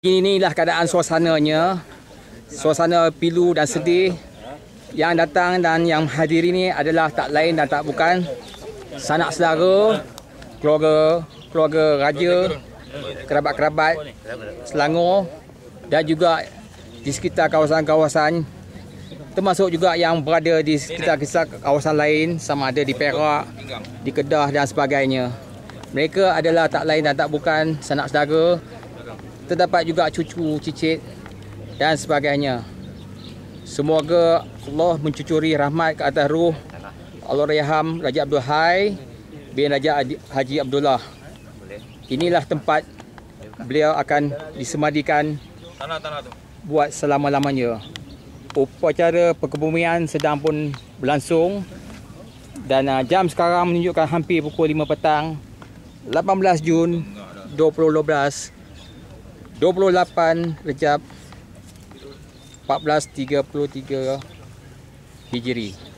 Inilah keadaan suasananya. Suasana pilu dan sedih. Yang datang dan yang hadir ini adalah tak lain dan tak bukan sanak saudara, keluarga, keluarga raja, kerabat-kerabat Selangor dan juga di sekitar kawasan-kawasan termasuk juga yang berada di sekitar kawasan lain sama ada di Perak, di Kedah dan sebagainya. Mereka adalah tak lain dan tak bukan sanak saudara terdapat juga cucu cicit dan sebagainya. Semoga Allah mencucuri rahmat ke atas ruh Allahyarham Raja Abdul Hai bin Raja Haji Abdullah. Inilah tempat beliau akan disemadikan buat selama-lamanya. Upacara perkebumian sedang pun berlangsung dan uh, jam sekarang menunjukkan hampir pukul 5 petang 18 Jun 2012. 28 Rejab 1433 Hijri